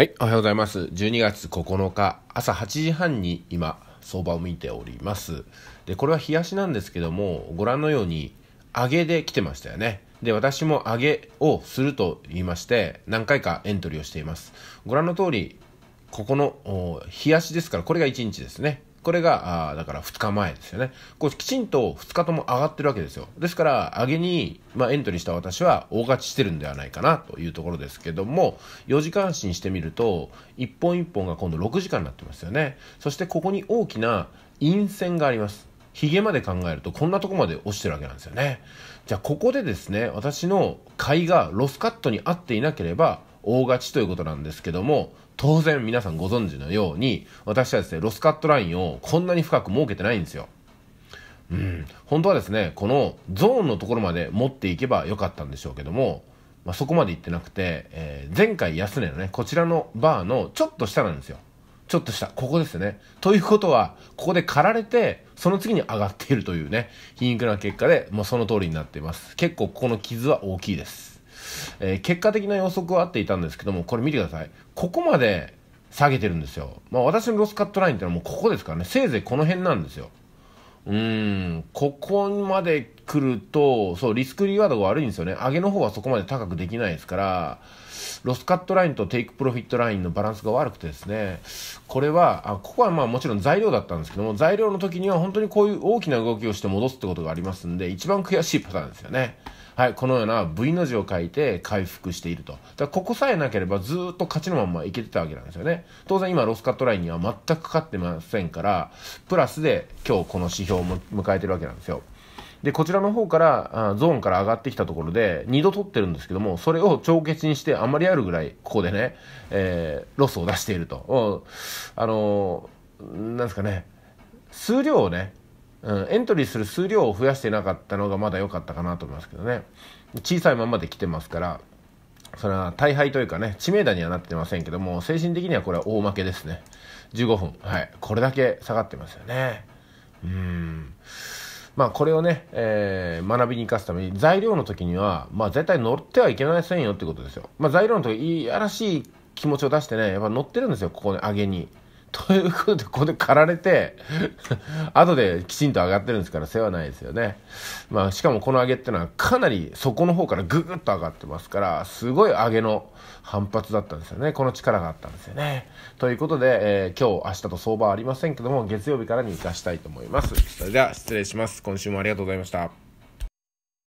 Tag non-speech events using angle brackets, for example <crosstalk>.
はい、おはようございます。12月9日朝8時半に今相場を見ております。で、これは冷やしなんですけども、ご覧のように上げで来てましたよね。で、私も上げをすると言いまして、何回かエントリーをしています。ご覧の通り、ここの冷やしですから、これが1日ですね。これが、あだから2日前ですよね。これきちんと2日とも上がってるわけですよ。ですから、上げに、まあ、エントリーした私は大勝ちしてるんではないかなというところですけども、4時間足にしてみると、1本1本が今度6時間になってますよね。そしてここに大きな陰線があります。ヒゲまで考えるとこんなとこまで落ちてるわけなんですよね。じゃあここでですね、私の買いがロスカットに合っていなければ大勝ちということなんですけども、当然皆さんご存知のように、私はですね、ロスカットラインをこんなに深く設けてないんですよ。うん、本当はですね、このゾーンのところまで持っていけばよかったんでしょうけども、まあ、そこまで行ってなくて、えー、前回安値のね、こちらのバーのちょっと下なんですよ。ちょっと下、ここですね。ということは、ここで狩られて、その次に上がっているというね、皮肉な結果で、もうその通りになっています。結構ここの傷は大きいです。えー、結果的な予測は合っていたんですけども、これ見てください。ここまで下げてるんですよ。まあ私のロスカットラインってのはもうここですからね、せいぜいこの辺なんですよ。うーん、ここまでくると、そう、リスクリワードが悪いんですよね。上げの方はそこまで高くできないですから、ロスカットラインとテイクプロフィットラインのバランスが悪くてですね、これは、あここはまあもちろん材料だったんですけども、材料の時には本当にこういう大きな動きをして戻すってことがありますんで、一番悔しいパターンですよね。はい、このような V の字を書いて回復していると。だからここさえなければずっと勝ちのままいけてたわけなんですよね。当然今ロスカットラインには全くかかってませんから、プラスで今日この指標を迎えてるわけなんですよ。でこちらの方からあゾーンから上がってきたところで2度取ってるんですけどもそれを帳消しにしてあんまりあるぐらいここでね、えー、ロスを出しているとあのー、なんですかね数量をね、うん、エントリーする数量を増やしてなかったのがまだ良かったかなと思いますけどね小さいままで来てますからそれは大敗というかね知名度にはなってませんけども精神的にはこれは大負けですね15分はいこれだけ下がってますよねうんまあ、これをね、えー、学びに生かすために、材料の時には、まあ、絶対乗ってはいけませんよってことですよ。まあ、材料の時、いやらしい気持ちを出してね、やっぱ乗ってるんですよ、ここね、上げに。ということで、ここで狩られて <laughs> 後できちんと上がってるんですから、世話ないですよね。まあ、しかもこの上げってのは、かなり底の方からぐぐっと上がってますから、すごい上げの反発だったんですよね。この力があったんですよね。ということで、えー、今日、明日と相場はありませんけども、月曜日からに生かしたいと思います。それでは、失礼します。今週もありがとうございました。